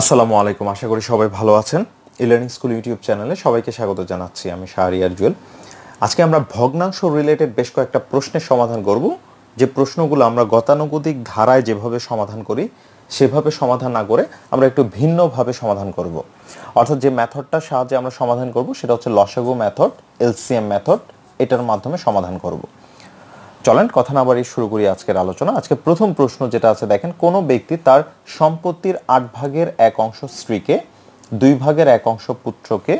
আসসালামু আলাইকুম আশা করি সবাই ভালো আছেন ইলার্নিং স্কুল ইউটিউব চ্যানেলে সবাইকে স্বাগত জানাচ্ছি আমি শাহরিয়ার জুয়েল আজকে আমরা ভগ্নাংশ রিলেটেড বেশ কয়েকটা প্রশ্নের সমাধান করব যে প্রশ্নগুলো আমরা গতানুগতিক ধারায় যেভাবে সমাধান করি সেভাবে সমাধান না করে আমরা একটু ভিন্নভাবে সমাধান করব। অর্থাৎ যে মেথডটার সাহায্যে আমরা সমাধান করব সেটা হচ্ছে লসাগু মেথড এলসিএম মেথড এটার মাধ্যমে সমাধান করব চলেন কথা না বাড়িয়ে শুরু করি আজকের আলোচনা আজকে প্রথম প্রশ্ন যেটা আছে দেখেন কোনো ব্যক্তি তার সম্পত্তির আট ভাগের এক অংশ স্ত্রীকে দুই ভাগের এক অংশ পুত্রকে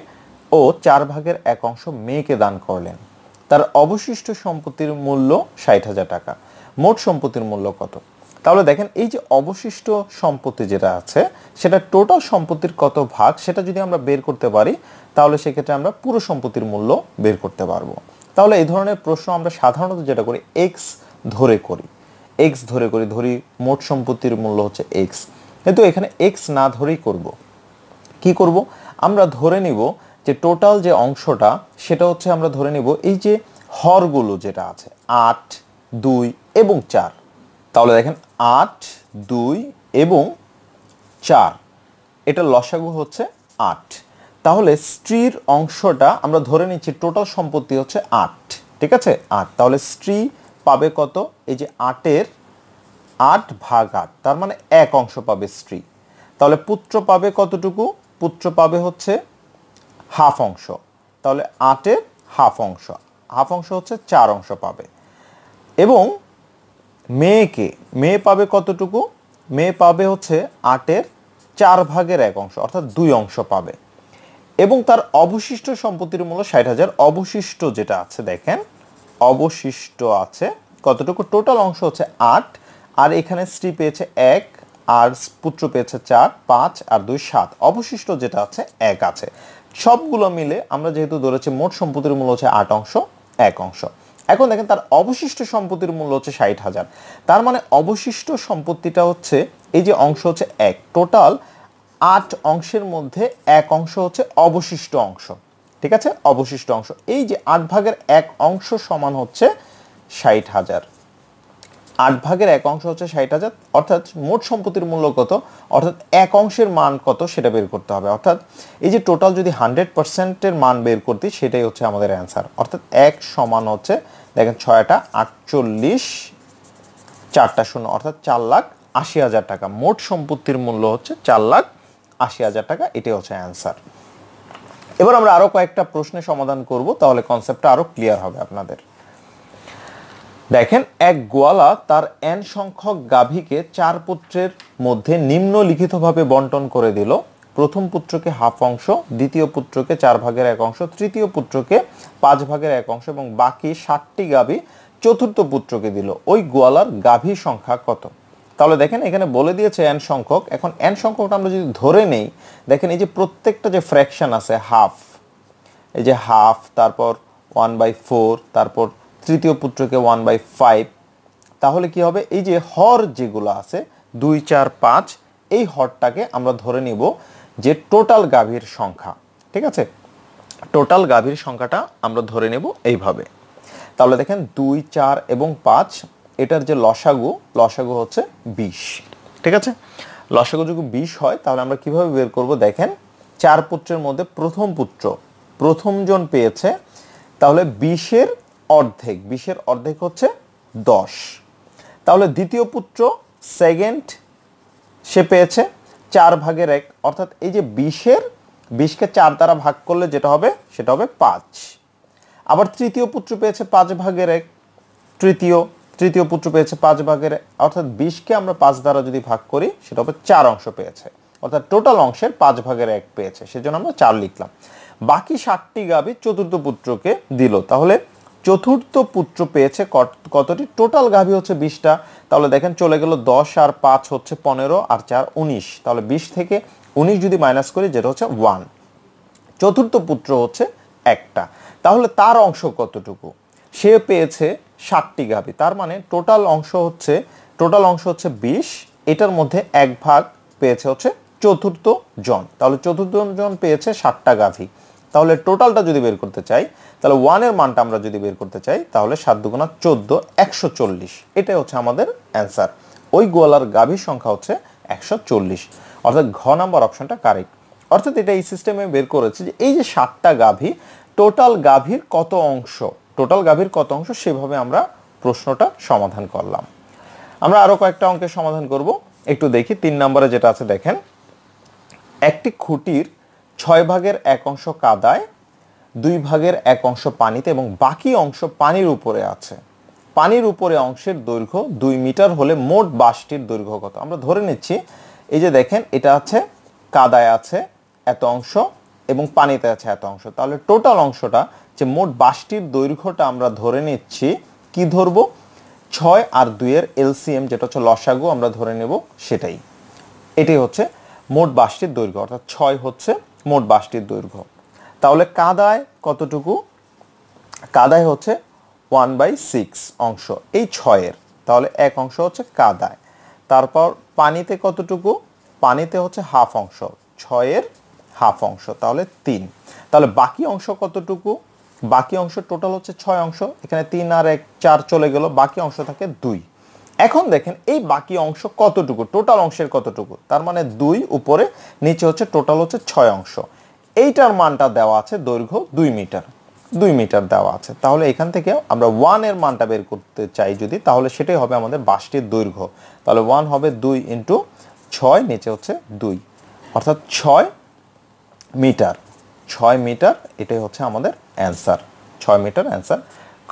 ও চার ভাগের এক অংশ মেয়েকে দান করলেন তার অবশিষ্ট সম্পত্তির মূল্য ষাট হাজার টাকা মোট সম্পত্তির মূল্য কত তাহলে দেখেন এই যে অবশিষ্ট সম্পত্তি যেটা আছে সেটা টোটাল সম্পত্তির কত ভাগ সেটা যদি আমরা বের করতে পারি তাহলে সেক্ষেত্রে আমরা পুরো সম্পত্তির মূল্য বের করতে পারবো তাহলে এই ধরনের প্রশ্ন আমরা সাধারণত যেটা করি এক্স ধরে করি এক্স ধরে করি ধরি মোট সম্পত্তির মূল্য হচ্ছে এক্স কিন্তু এখানে এক্স না ধরেই করব কি করব আমরা ধরে নিব যে টোটাল যে অংশটা সেটা হচ্ছে আমরা ধরে নিব এই যে হরগুলো যেটা আছে আট দুই এবং চার তাহলে দেখেন আট দুই এবং চার এটা লসাগু হচ্ছে আট তাহলে স্ত্রীর অংশটা আমরা ধরে নিচ্ছি টোটাল সম্পত্তি হচ্ছে আট ঠিক আছে আট তাহলে স্ত্রী পাবে কত এই যে আটের আট ভাগ আট তার মানে এক অংশ পাবে স্ত্রী তাহলে পুত্র পাবে কতটুকু পুত্র পাবে হচ্ছে হাফ অংশ তাহলে আটের হাফ অংশ হাফ অংশ হচ্ছে চার অংশ পাবে এবং মেয়েকে মেয়ে পাবে কতটুকু মেয়ে পাবে হচ্ছে আটের চার ভাগের এক অংশ অর্থাৎ দুই অংশ পাবে এবং তার অবশিষ্ট সম্পত্তির মূল্য ষাট হাজার অবশিষ্ট যেটা আছে দেখেন অবশিষ্ট আছে কতটুকু টোটাল অংশ হচ্ছে আট আর এখানে স্ত্রী পেয়েছে এক আর পুত্র পেয়েছে চার পাঁচ আর দুই সাত অবশিষ্ট যেটা আছে এক আছে সবগুলো মিলে আমরা যেহেতু ধরেছি মোট সম্পত্তির মূল্য হচ্ছে আট অংশ এক অংশ এখন দেখেন তার অবশিষ্ট সম্পত্তির মূল্য হচ্ছে ষাট হাজার তার মানে অবশিষ্ট সম্পত্তিটা হচ্ছে এই যে অংশ হচ্ছে এক টোটাল আট অংশের মধ্যে এক অংশ হচ্ছে অবশিষ্ট অংশ ঠিক আছে অবশিষ্ট অংশ এই যে আট ভাগের এক অংশ সমান হচ্ছে ষাট হাজার আট ভাগের এক অংশ হচ্ছে ষাট হাজার অর্থাৎ মোট সম্পত্তির মূল্য কত অর্থাৎ এক অংশের মান কত সেটা বের করতে হবে অর্থাৎ এই যে টোটাল যদি হান্ড্রেড পার্সেন্টের মান বের করতে সেটাই হচ্ছে আমাদের অ্যান্সার অর্থাৎ এক সমান হচ্ছে দেখেন ছয়টা আটচল্লিশ চারটা শূন্য অর্থাৎ চার লাখ আশি হাজার টাকা মোট সম্পত্তির মূল্য হচ্ছে চার লাখ আশি হাজার টাকা এটাই হচ্ছে অ্যান্সার এবার আমরা আরও কয়েকটা প্রশ্নে সমাধান করব তাহলে কনসেপ্টটা আরও ক্লিয়ার হবে আপনাদের দেখেন এক গোয়ালা তার এন সংখ্যক গাভীকে চার পুত্রের মধ্যে নিম্নলিখিতভাবে বন্টন করে দিল প্রথম পুত্রকে হাফ অংশ দ্বিতীয় পুত্রকে চার ভাগের এক অংশ তৃতীয় পুত্রকে পাঁচ ভাগের এক অংশ এবং বাকি ষাটটি গাভী চতুর্থ পুত্রকে দিল ওই গোয়ালার গাভী সংখ্যা কত তাহলে দেখেন এখানে বলে দিয়েছে এন সংখ্যক এখন এন সংখ্যকটা আমরা যদি ধরে নেই দেখেন এই যে প্রত্যেকটা যে ফ্র্যাকশান আছে হাফ এই যে হাফ তারপর ওয়ান বাই ফোর তারপর তৃতীয় পুত্রকে ওয়ান বাই ফাইভ তাহলে কি হবে এই যে হর যেগুলো আছে দুই চার পাঁচ এই হরটাকে আমরা ধরে নিব যে টোটাল গাভীর সংখ্যা ঠিক আছে টোটাল গাভীর সংখ্যাটা আমরা ধরে নেব এইভাবে তাহলে দেখেন দুই চার এবং পাঁচ এটার যে লসাগু লসাগু হচ্ছে বিশ ঠিক আছে লসাগু যদি বিশ হয় তাহলে আমরা কিভাবে বের করব দেখেন চার পুত্রের মধ্যে প্রথম পুত্র প্রথমজন পেয়েছে তাহলে বিশের অর্ধেক বিশের অর্ধেক হচ্ছে দশ তাহলে দ্বিতীয় পুত্র সেকেন্ড সে পেয়েছে চার ভাগের এক অর্থাৎ এই যে বিশের বিশকে চার দ্বারা ভাগ করলে যেটা হবে সেটা হবে পাঁচ আবার তৃতীয় পুত্র পেয়েছে পাঁচ ভাগের এক তৃতীয় তৃতীয় পুত্র পেয়েছে পাঁচ ভাগের অর্থাৎ বিশকে আমরা পাঁচ দ্বারা যদি ভাগ করি সেটা হবে চার অংশ পেয়েছে অর্থাৎ টোটাল অংশের পাঁচ ভাগের এক পেয়েছে সেজন্য আমরা চার লিখলাম বাকি সাতটি গাভি চতুর্থ পুত্রকে দিল তাহলে চতুর্থ পুত্র পেয়েছে কতটি টোটাল গাভী হচ্ছে বিশটা তাহলে দেখেন চলে গেল দশ আর পাঁচ হচ্ছে পনেরো আর চার উনিশ তাহলে বিশ থেকে উনিশ যদি মাইনাস করি যেটা হচ্ছে ওয়ান চতুর্থ পুত্র হচ্ছে একটা তাহলে তার অংশ কতটুকু সে পেয়েছে ষাটটি গাভি তার মানে টোটাল অংশ হচ্ছে টোটাল অংশ হচ্ছে বিশ এটার মধ্যে এক ভাগ পেয়েছে হচ্ছে চতুর্থ জন তাহলে চতুর্থ জন পেয়েছে ষাটটা গাভি তাহলে টোটালটা যদি বের করতে চাই তাহলে ওয়ানের মানটা আমরা যদি বের করতে চাই তাহলে সাত দুগুণা চোদ্দ একশো চল্লিশ এটাই হচ্ছে আমাদের অ্যান্সার ওই গোয়ালার গাভীর সংখ্যা হচ্ছে একশো চল্লিশ অর্থাৎ ঘ নাম্বার অপশনটা কারেক্ট অর্থাৎ এটা এই সিস্টেমে বের করেছে যে এই যে সাতটা গাভী টোটাল গাভীর কত অংশ টোটাল গাভীর কত অংশ সেভাবে আমরা প্রশ্নটা সমাধান করলাম আমরা আরও কয়েকটা অঙ্কের সমাধান করব একটু দেখি তিন নম্বরে যেটা আছে দেখেন একটি খুঁটির ছয় ভাগের এক অংশ কাদায় দুই ভাগের এক অংশ পানিতে এবং বাকি অংশ পানির উপরে আছে পানির উপরে অংশের দৈর্ঘ্য দুই মিটার হলে মোট বাসটির দৈর্ঘ্য কত আমরা ধরে নিচ্ছি এই যে দেখেন এটা আছে কাদায় আছে এত অংশ এবং পানিতে আছে এত অংশ তাহলে টোটাল অংশটা যে মোট বাসটির দৈর্ঘ্যটা আমরা ধরে নিচ্ছি কি ধরবো ছয় আর দুইয়ের এলসিএম যেটা হচ্ছে লসাগু আমরা ধরে নেব সেটাই এটাই হচ্ছে মোট বাসটির দৈর্ঘ্য অর্থাৎ ছয় হচ্ছে মোট বাসটির দৈর্ঘ্য তাহলে কাদায় কতটুকু কাদায় হচ্ছে ওয়ান বাই সিক্স অংশ এই ছয়ের তাহলে এক অংশ হচ্ছে কাদায় তারপর পানিতে কতটুকু পানিতে হচ্ছে হাফ অংশ ছয়ের হাফ অংশ তাহলে তিন তাহলে বাকি অংশ কতটুকু বাকি অংশ টোটাল হচ্ছে ছয় অংশ এখানে তিন আর এক চার চলে গেল বাকি অংশ থাকে দুই এখন দেখেন এই বাকি অংশ কতটুকু টোটাল অংশের কতটুকু তার মানে দুই উপরে নিচে হচ্ছে টোটাল হচ্ছে ছয় অংশ এইটার মানটা দেওয়া আছে দৈর্ঘ্য দুই মিটার দুই মিটার দেওয়া আছে তাহলে এখান থেকে আমরা ওয়ানের মানটা বের করতে চাই যদি তাহলে সেটাই হবে আমাদের বাসটির দৈর্ঘ্য তাহলে ওয়ান হবে দুই ইন্টু ছয় নিচে হচ্ছে দুই অর্থাৎ ছয় মিটার ছয় মিটার এটাই হচ্ছে আমাদের অ্যান্সার ছয় মিটার অ্যান্সার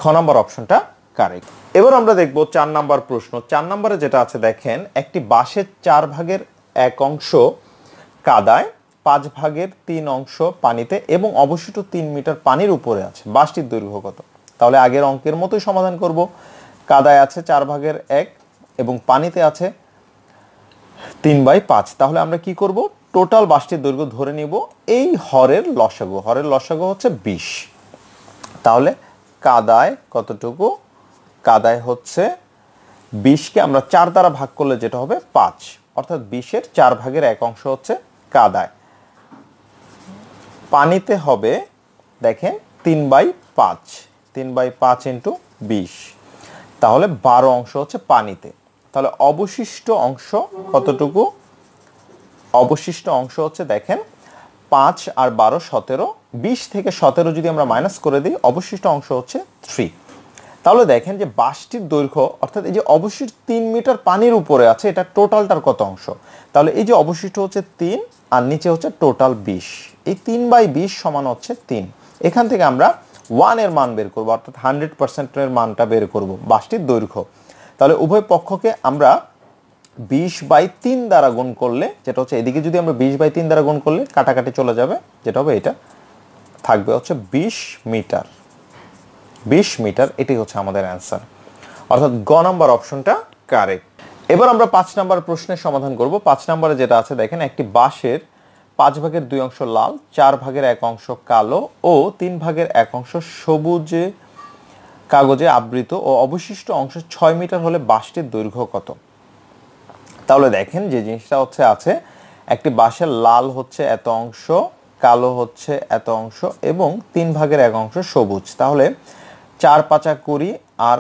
খ নম্বর অপশনটা কারেক্ট এবার আমরা দেখব চার নাম্বার প্রশ্ন চার নম্বরে যেটা আছে দেখেন একটি বাসের চার ভাগের এক অংশ কাদায় পাঁচ ভাগের তিন অংশ পানিতে এবং অবশিষ্ট তিন মিটার পানির উপরে আছে বাসটির দৈর্ঘ্য কত তাহলে আগের অঙ্কের মতোই সমাধান করব কাদায় আছে চার ভাগের এক এবং পানিতে আছে তিন বাই পাঁচ তাহলে আমরা কি করব টোটাল বাসটির দৈর্ঘ্য ধরে নিব এই হরের লসাগু হরের লসাগু হচ্ছে বিশ তাহলে কাদায় কতটুকু কাদায় হচ্ছে বিশকে আমরা চার দ্বারা ভাগ করলে যেটা হবে পাঁচ অর্থাৎ বিশের চার ভাগের এক অংশ হচ্ছে কাদায় পানিতে হবে দেখেন তিন বাই পাঁচ তিন বাই পাঁচ ইন্টু বিশ তাহলে বারো অংশ হচ্ছে পানিতে তাহলে অবশিষ্ট অংশ কতটুকু অবশিষ্ট অংশ হচ্ছে দেখেন পাঁচ আর বারো সতেরো বিশ থেকে সতেরো যদি আমরা মাইনাস করে দিই অবশিষ্ট অংশ হচ্ছে থ্রি তাহলে দেখেন যে বাসটির দৈর্ঘ্য অর্থাৎ এই যে অবশিষ্ট তিন মিটার পানির উপরে আছে এটা টোটালটার কত অংশ তাহলে এই যে অবশিষ্ট হচ্ছে তিন আর নিচে হচ্ছে টোটাল 20 এই তিন বাই 20 সমান হচ্ছে তিন এখান থেকে আমরা ওয়ানের মান বের করবো অর্থাৎ হান্ড্রেড পার্সেন্টের মানটা বের করব বাসটির দৈর্ঘ্য তাহলে উভয় পক্ষকে আমরা বিশ বাই তিন দ্বারা গুণ করলে যেটা হচ্ছে এদিকে যদি আমরা 20 বাই তিন দ্বারা গুণ করলে কাটাকাটি চলে যাবে যেটা হবে এটা থাকবে হচ্ছে বিশ মিটার বিশ মিটার এটি হচ্ছে আমাদের অ্যান্সার অর্থাৎ গ নাম্বার অপশনটা কারেক্ট এবার আমরা পাঁচ নাম্বার প্রশ্নের সমাধান করব পাঁচ নাম্বারে যেটা আছে দেখেন একটি বাঁশের পাঁচ ভাগের দুই অংশ লাল চার ভাগের এক অংশ কালো ও তিন ভাগের এক অংশ সবুজে কাগজে আবৃত ও অবশিষ্ট অংশ ছয় মিটার হলে বাঁশটির দৈর্ঘ্য কত তাহলে দেখেন যে জিনিসটা হচ্ছে আছে একটি বাঁশের লাল হচ্ছে এত অংশ কালো হচ্ছে এত অংশ এবং তিন ভাগের এক অংশ সবুজ তাহলে চার পাঁচা কুড়ি আর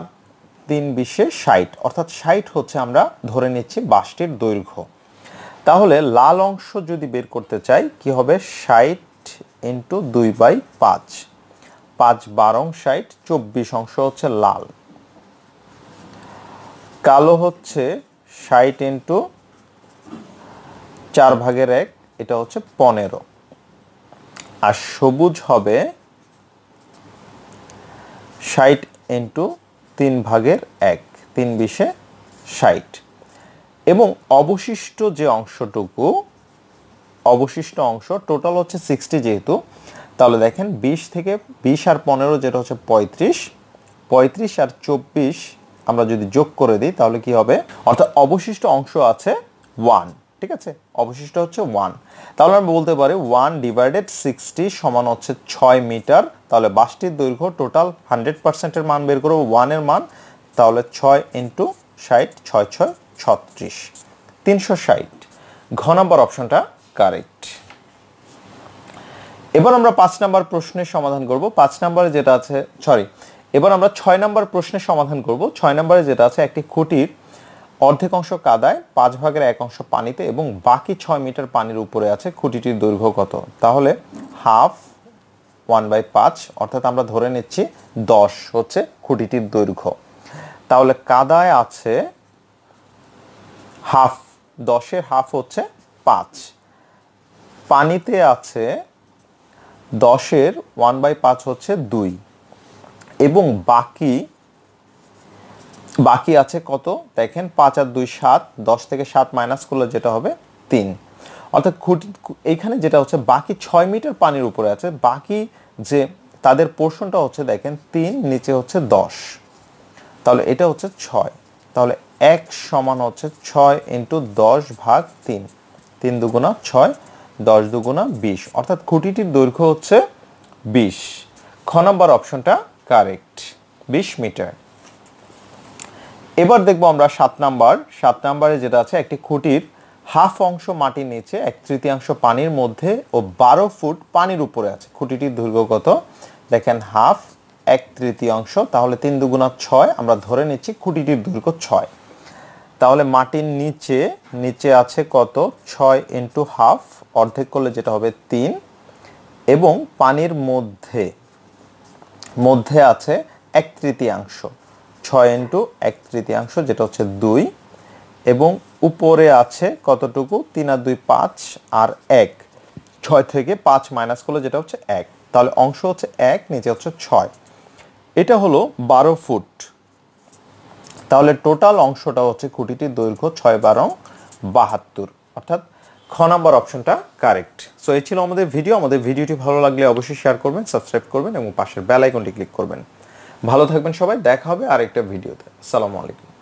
তিন বিশে ষাট অর্থাৎ ষাট হচ্ছে আমরা ধরে নিচ্ছি বাসটির দৈর্ঘ্য তাহলে লাল অংশ যদি বের করতে চাই কি হবে ষাট ইন্টু দুই বাই পাঁচ পাঁচ বারং ষাট চব্বিশ অংশ হচ্ছে লাল কালো হচ্ছে ষাট ইন্টু চার ভাগের এক এটা হচ্ছে পনেরো আর সবুজ হবে ষাট ইন্টু তিন ভাগের এক তিন বিশে ষাট এবং অবশিষ্ট যে অংশটুকু অবশিষ্ট অংশ টোটাল হচ্ছে সিক্সটি যেহেতু তাহলে দেখেন বিশ থেকে বিশ আর পনেরো যেটা হচ্ছে পঁয়ত্রিশ পঁয়ত্রিশ আর চব্বিশ আমরা যদি যোগ করে দিই তাহলে কি হবে অর্থাৎ অবশিষ্ট অংশ আছে ওয়ান ঠিক আছে অবশিষ্ট হচ্ছে ওয়ান তাহলে আমরা বলতে পারি ওয়ান ডিভাইডেড সিক্সটি সমান হচ্ছে ছয় মিটার তাহলে বাসটির দৈর্ঘ্য টোটাল হান্ড্রেড পার্সেন্টের মান বের করবো ওয়ানের মান তাহলে ছয় ইন্টু ষাট ছয় ছয় ছত্রিশ তিনশো ষাট ঘ নম্বর অপশনটা কারেক্ট এবার আমরা পাঁচ নাম্বার প্রশ্নের সমাধান করব পাঁচ নাম্বারে যেটা আছে সরি এবার আমরা ছয় নাম্বার প্রশ্নের সমাধান করব ছয় নাম্বারে যেটা আছে একটি খুঁটির অর্ধেক অংশ কাদায় পাঁচ ভাগের এক অংশ পানিতে এবং বাকি ছয় মিটার পানির উপরে আছে খুঁটিটির দৈর্ঘ্য কত তাহলে হাফ ওয়ান বাই পাঁচ অর্থাৎ আমরা ধরে নিচ্ছি দশ হচ্ছে খুঁটিটির দৈর্ঘ্য তাহলে কাদায় আছে হাফ দশের হাফ হচ্ছে পাঁচ পানিতে আছে দশের ওয়ান বাই পাঁচ হচ্ছে দুই এবং বাকি বাকি আছে কত দেখেন পাঁচ আর দুই সাত দশ থেকে সাত মাইনাস করলে যেটা হবে তিন অর্থাৎ খুঁটি এইখানে যেটা হচ্ছে বাকি ছয় মিটার পানির উপরে আছে বাকি যে তাদের পোর্শনটা হচ্ছে দেখেন তিন নিচে হচ্ছে দশ তাহলে এটা হচ্ছে ছয় তাহলে এক সমান হচ্ছে ছয় ইন্টু দশ ভাগ তিন তিন দুগুণা ছয় দশ দুগুণা বিশ অর্থাৎ খুঁটিটির দৈর্ঘ্য হচ্ছে বিশ খ নম্বর অপশনটা কারেক্ট বিশ মিটার এবার দেখবো আমরা সাত নাম্বার সাত নাম্বারে যেটা আছে একটি খুঁটির হাফ অংশ মাটির নিচে এক তৃতীয়াংশ পানির মধ্যে ও বারো ফুট পানির উপরে আছে খুঁটিটির দৈর্ঘ্য কত দেখেন হাফ এক তৃতীয়াংশ তাহলে তিন দুগুণা ছয় আমরা ধরে নিচ্ছি খুঁটিটির দৈর্ঘ্য ছয় তাহলে মাটির নিচে নিচে আছে কত ছয় ইন্টু হাফ অর্ধেক করলে যেটা হবে তিন এবং পানির মধ্যে মধ্যে আছে এক তৃতীয়াংশ ছয় ইন্টু এক তৃতীয়াংশ যেটা হচ্ছে দুই এবং উপরে আছে কতটুকু তিন আর দুই পাঁচ আর এক ছয় থেকে পাঁচ মাইনাস করলে যেটা হচ্ছে এক তাহলে অংশ হচ্ছে এক নিচে হচ্ছে ছয় এটা হলো বারো ফুট তাহলে টোটাল অংশটা হচ্ছে খুঁটিটির দৈর্ঘ্য ছয় বারং বাহাত্তর অর্থাৎ খ নম্বর অপশনটা কারেক্ট সো এই ছিল আমাদের ভিডিও আমাদের ভিডিওটি ভালো লাগলে অবশ্যই শেয়ার করবেন সাবস্ক্রাইব করবেন এবং পাশের বেলাইকনটি ক্লিক করবেন ভালো থাকবেন সবাই দেখা হবে আরেকটা ভিডিওতে আসসালামু আলাইকুম